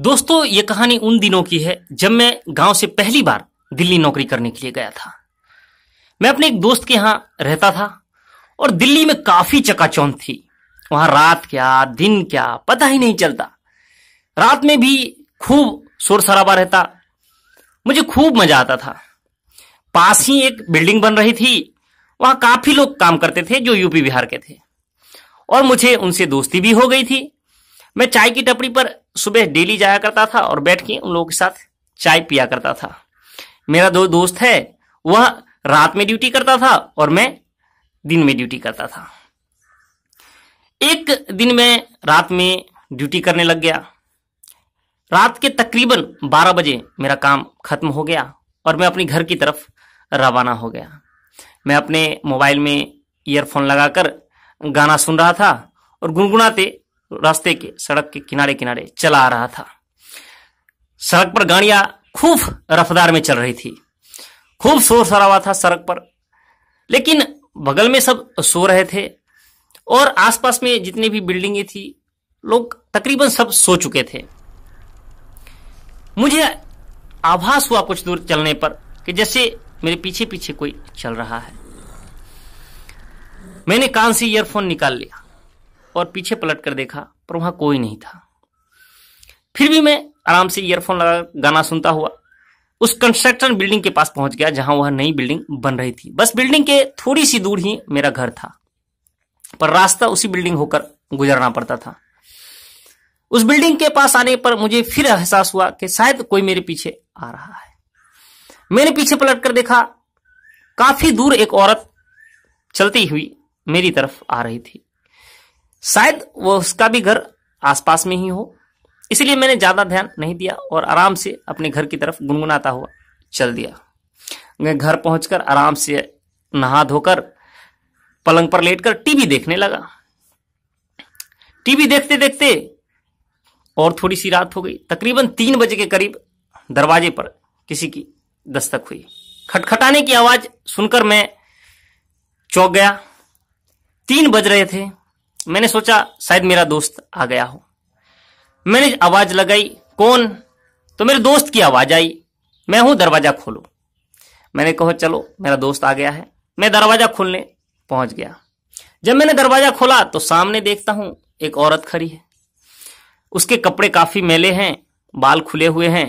दोस्तों ये कहानी उन दिनों की है जब मैं गांव से पहली बार दिल्ली नौकरी करने के लिए गया था मैं अपने एक दोस्त के यहां रहता था और दिल्ली में काफी चकाचौंध थी वहां रात क्या दिन क्या पता ही नहीं चलता रात में भी खूब शोर शराबा रहता मुझे खूब मजा आता था पास ही एक बिल्डिंग बन रही थी वहां काफी लोग काम करते थे जो यूपी बिहार के थे और मुझे उनसे दोस्ती भी हो गई थी मैं चाय की टपरी पर सुबह डेली जाया करता था और बैठ के उन लोगों के साथ चाय पिया करता था मेरा दो दोस्त है वह रात में ड्यूटी करता था और मैं दिन में ड्यूटी करता था एक दिन मैं रात में ड्यूटी करने लग गया रात के तकरीबन 12 बजे मेरा काम खत्म हो गया और मैं अपने घर की तरफ रवाना हो गया मैं अपने मोबाइल में ईयरफोन लगाकर गाना सुन रहा था और गुनगुनाते रास्ते के सड़क के किनारे किनारे चला आ रहा था सड़क पर गाड़ियां खूब रफ्तार में चल रही थी खूब शोर शराबा था सड़क पर लेकिन बगल में सब सो रहे थे और आसपास में जितनी भी बिल्डिंगें थी लोग तकरीबन सब सो चुके थे मुझे आभास हुआ कुछ दूर चलने पर कि जैसे मेरे पीछे पीछे कोई चल रहा है मैंने कान से ईयरफोन निकाल लिया और पीछे पलट कर देखा पर वहां कोई नहीं था फिर भी मैं आराम से ईयरफोन लगा गाना सुनता हुआ उस कंस्ट्रक्शन बिल्डिंग के पास पहुंच गया जहां वह नई बिल्डिंग बन रही थी बस बिल्डिंग के थोड़ी सी दूर ही मेरा घर था पर रास्ता उसी बिल्डिंग होकर गुजरना पड़ता था उस बिल्डिंग के पास आने पर मुझे फिर एहसास हुआ कि शायद कोई मेरे पीछे आ रहा है मैंने पीछे पलट कर देखा काफी दूर एक औरत चलती हुई मेरी तरफ आ रही थी शायद वो उसका भी घर आसपास में ही हो इसलिए मैंने ज़्यादा ध्यान नहीं दिया और आराम से अपने घर की तरफ गुनगुनाता हुआ चल दिया मैं घर पहुंचकर आराम से नहा धोकर पलंग पर लेटकर टीवी देखने लगा टीवी देखते देखते और थोड़ी सी रात हो गई तकरीबन तीन बजे के करीब दरवाजे पर किसी की दस्तक हुई खटखटाने की आवाज सुनकर मैं चौक गया तीन बज रहे थे मैंने सोचा शायद मेरा दोस्त आ गया हो मैंने आवाज लगाई कौन तो मेरे दोस्त की आवाज आई मैं हूं दरवाजा खोलो मैंने कहो चलो मेरा दोस्त आ गया है मैं दरवाजा खोलने पहुंच गया जब मैंने दरवाजा खोला तो सामने देखता हूं एक औरत खड़ी है उसके कपड़े काफी मेले हैं बाल खुले हुए हैं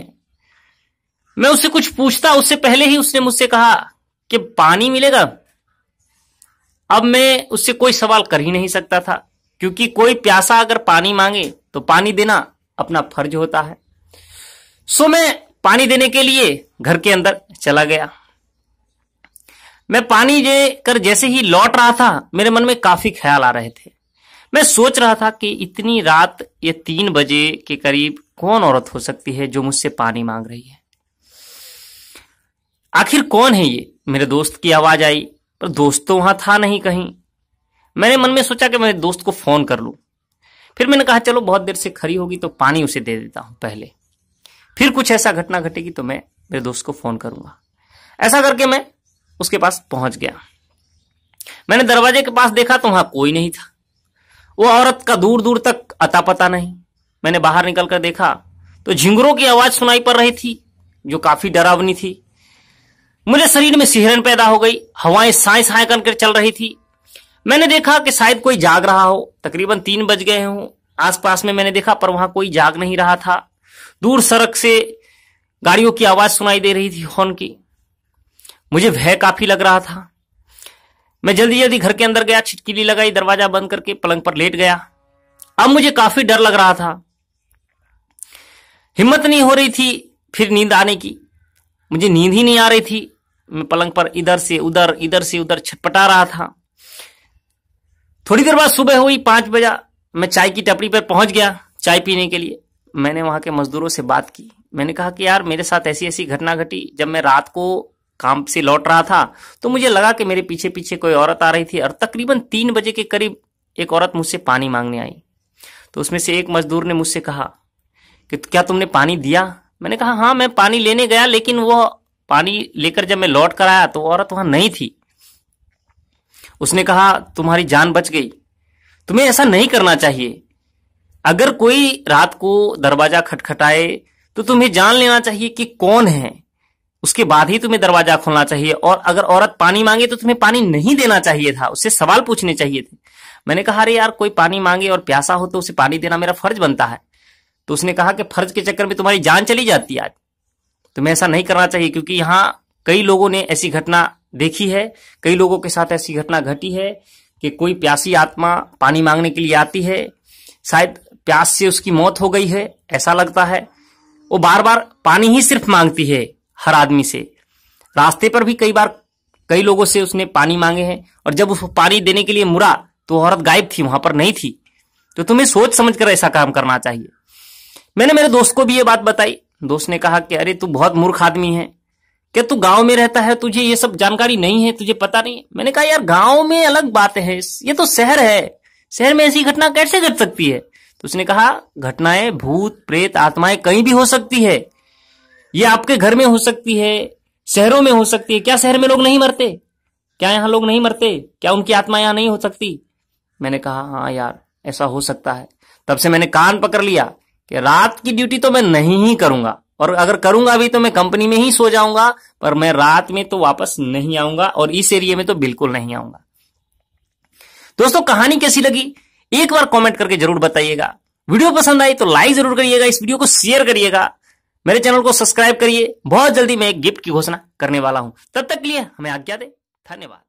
मैं उससे कुछ पूछता उससे पहले ही उसने मुझसे कहा कि पानी मिलेगा अब मैं उससे कोई सवाल कर ही नहीं सकता था क्योंकि कोई प्यासा अगर पानी मांगे तो पानी देना अपना फर्ज होता है सो मैं पानी देने के लिए घर के अंदर चला गया मैं पानी दे कर जैसे ही लौट रहा था मेरे मन में काफी ख्याल आ रहे थे मैं सोच रहा था कि इतनी रात ये तीन बजे के करीब कौन औरत हो सकती है जो मुझसे पानी मांग रही है आखिर कौन है ये मेरे दोस्त की आवाज आई पर दोस्त तो वहां था नहीं कहीं मैंने मन में सोचा कि मेरे दोस्त को फोन कर लू फिर मैंने कहा चलो बहुत देर से खड़ी होगी तो पानी उसे दे देता हूं पहले फिर कुछ ऐसा घटना घटेगी तो मैं मेरे दोस्त को फोन करूंगा ऐसा करके मैं उसके पास पहुंच गया मैंने दरवाजे के पास देखा तो वहां कोई नहीं था वो औरत का दूर दूर तक अता पता नहीं मैंने बाहर निकलकर देखा तो झिंगरों की आवाज सुनाई पड़ रही थी जो काफी डरावनी थी मुझे शरीर में सिहरन पैदा हो गई हवाएं साय साय कर चल रही थी मैंने देखा कि शायद कोई जाग रहा हो तकरीबन तीन बज गए हों आसपास में मैंने देखा पर वहां कोई जाग नहीं रहा था दूर सड़क से गाड़ियों की आवाज सुनाई दे रही थी हॉर्न की मुझे भय काफी लग रहा था मैं जल्दी जल्दी घर के अंदर गया छिटकिली लगाई दरवाजा बंद करके पलंग पर लेट गया अब मुझे काफी डर लग रहा था हिम्मत नहीं हो रही थी फिर नींद आने की मुझे नींद ही नहीं आ रही थी मैं पलंग पर इधर से उधर इधर से उधर छटपटा रहा था थोड़ी देर बाद सुबह हुई पांच बजा मैं चाय की टपरी पर पहुंच गया चाय पीने के लिए मैंने वहां के मजदूरों से बात की मैंने कहा कि यार मेरे साथ ऐसी ऐसी घटना घटी जब मैं रात को काम से लौट रहा था तो मुझे लगा कि मेरे पीछे पीछे कोई औरत आ रही थी और तकरीबन तीन बजे के करीब एक औरत मुझसे पानी मांगने आई तो उसमें से एक मजदूर ने मुझसे कहा कि क्या तुमने पानी दिया मैंने कहा हाँ मैं पानी लेने गया लेकिन वह पानी लेकर जब मैं लौट कर आया तो औरत वहां नहीं थी उसने कहा तुम्हारी जान बच गई तुम्हें ऐसा नहीं करना चाहिए अगर कोई रात को दरवाजा खटखटाए तो तुम्हें जान लेना चाहिए कि कौन है उसके बाद ही तुम्हें दरवाजा खोलना चाहिए और अगर औरत पानी मांगे तो तुम्हें पानी नहीं देना चाहिए था उससे सवाल पूछने चाहिए थे मैंने कहा अरे यार कोई पानी मांगे और प्यासा हो तो उसे पानी देना मेरा फर्ज बनता है तो उसने कहा कि फर्ज के चक्कर में तुम्हारी जान चली जाती है आज तुम्हें तो ऐसा नहीं करना चाहिए क्योंकि यहां कई लोगों ने ऐसी घटना देखी है कई लोगों के साथ ऐसी घटना घटी है कि कोई प्यासी आत्मा पानी मांगने के लिए आती है शायद प्यास से उसकी मौत हो गई है ऐसा लगता है वो बार बार पानी ही सिर्फ मांगती है हर आदमी से रास्ते पर भी कई बार कई लोगों से उसने पानी मांगे हैं और जब उसको पानी देने के लिए मुड़ा तो औरत गायब थी वहां पर नहीं थी तो तुम्हें सोच समझ कर ऐसा काम करना चाहिए मैंने मेरे दोस्त को भी ये बात बताई दोस्त ने कहा कि अरे तू बहुत मूर्ख आदमी है कि तू गांव में रहता है तुझे ये सब जानकारी नहीं है तुझे पता नहीं मैंने कहा यार गांव में अलग बात है ये तो शहर है शहर में ऐसी घटना कैसे घट सकती है तो उसने कहा घटनाएं भूत प्रेत आत्माएं कहीं भी हो सकती है ये आपके घर में हो सकती है शहरों में हो सकती है क्या शहर में लोग नहीं मरते क्या यहाँ लोग नहीं मरते क्या उनकी आत्मा यहाँ नहीं हो सकती मैंने कहा हाँ यार ऐसा हो सकता है तब से मैंने कान पकड़ लिया कि रात की ड्यूटी तो मैं नहीं ही करूंगा और अगर करूंगा भी तो मैं कंपनी में ही सो जाऊंगा पर मैं रात में तो वापस नहीं आऊंगा और इस एरिया में तो बिल्कुल नहीं आऊंगा दोस्तों कहानी कैसी लगी एक बार कमेंट करके जरूर बताइएगा वीडियो पसंद आई तो लाइक जरूर करिएगा इस वीडियो को शेयर करिएगा मेरे चैनल को सब्सक्राइब करिए बहुत जल्दी मैं एक गिफ्ट की घोषणा करने वाला हूं तब तक के लिए हमें आज्ञा दे धन्यवाद